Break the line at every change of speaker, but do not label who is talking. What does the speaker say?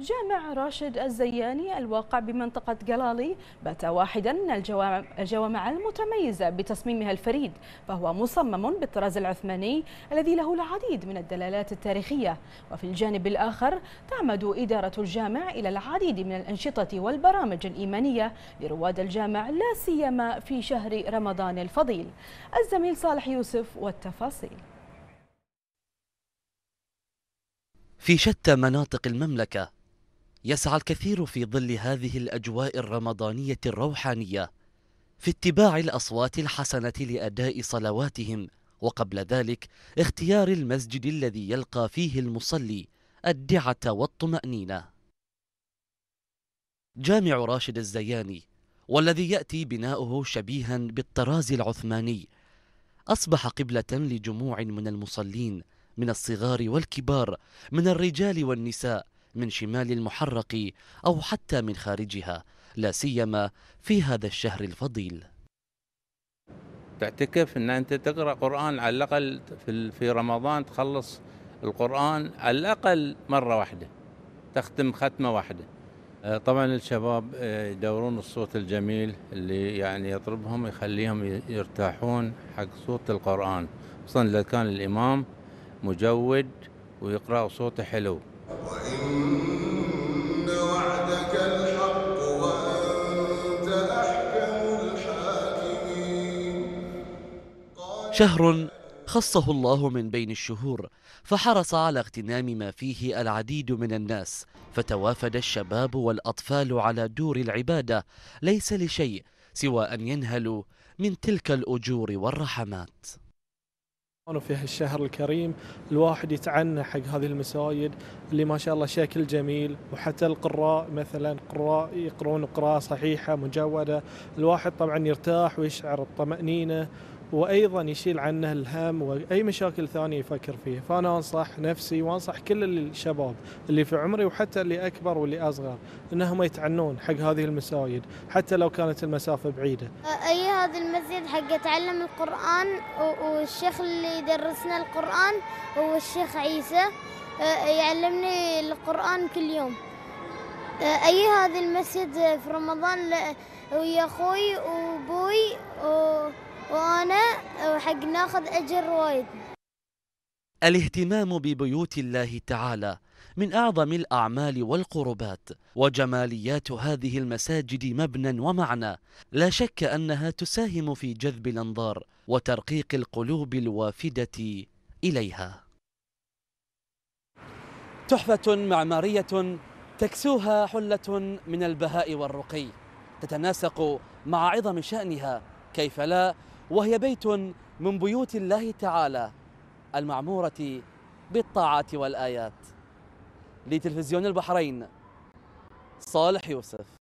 جامع راشد الزياني الواقع بمنطقة جلالي بات واحدا من الجوامع المتميزة بتصميمها الفريد فهو مصمم بالطراز العثماني الذي له العديد من الدلالات التاريخية وفي الجانب الآخر تعمد إدارة الجامع إلى العديد من الأنشطة والبرامج الإيمانية لرواد الجامع لا سيما في شهر رمضان الفضيل الزميل صالح يوسف والتفاصيل
في شتى مناطق المملكة يسعى الكثير في ظل هذه الأجواء الرمضانية الروحانية في اتباع الأصوات الحسنة لأداء صلواتهم وقبل ذلك اختيار المسجد الذي يلقى فيه المصلي الدعة والطمأنينة جامع راشد الزياني والذي يأتي بناؤه شبيها بالطراز العثماني أصبح قبلة لجموع من المصلين من الصغار والكبار من الرجال والنساء من شمال المحرق أو حتى من خارجها لا سيما في هذا الشهر الفضيل
تعتكف ان انت تقرا قران على الاقل في رمضان تخلص القران على الاقل مره واحده تختم ختمه واحده آه، طبعا الشباب آه، يدورون الصوت الجميل اللي يعني يطربهم يخليهم يرتاحون حق صوت القران خصوصا اذا كان الامام مجود ويقرا صوته حلو
شهر خصه الله من بين الشهور فحرص على اغتنام ما فيه العديد من الناس فتوافد الشباب والأطفال على دور العبادة ليس لشيء سوى أن ينهلوا من تلك الأجور والرحمات
في هالشهر الكريم الواحد يتعنى حق هذه المسايد اللي ما شاء الله شكل جميل وحتى القراء مثلا قراء يقرون قراءة صحيحة مجودة الواحد طبعا يرتاح ويشعر الطمأنينة وايضا يشيل عنه الهم واي مشاكل ثانيه يفكر فيها، فانا انصح نفسي وانصح كل الشباب اللي في عمري وحتى اللي اكبر واللي اصغر انهم يتعنون حق هذه المساجد حتى لو كانت المسافه بعيده.
اي هذا المسجد حق اتعلم القران والشيخ اللي يدرسنا القران هو الشيخ عيسى يعلمني القران كل يوم. اي هذا المسجد في رمضان ويا اخوي وابوي و... حق ناخذ أجر وايد
الاهتمام ببيوت الله تعالى من أعظم الأعمال والقربات وجماليات هذه المساجد مبنى ومعنى لا شك أنها تساهم في جذب الأنظار وترقيق القلوب الوافدة إليها تحفة معمارية تكسوها حلة من البهاء والرقي تتناسق مع عظم شأنها كيف لا وهي بيت من بيوت الله تعالى المعمورة بالطاعات والآيات لتلفزيون البحرين صالح يوسف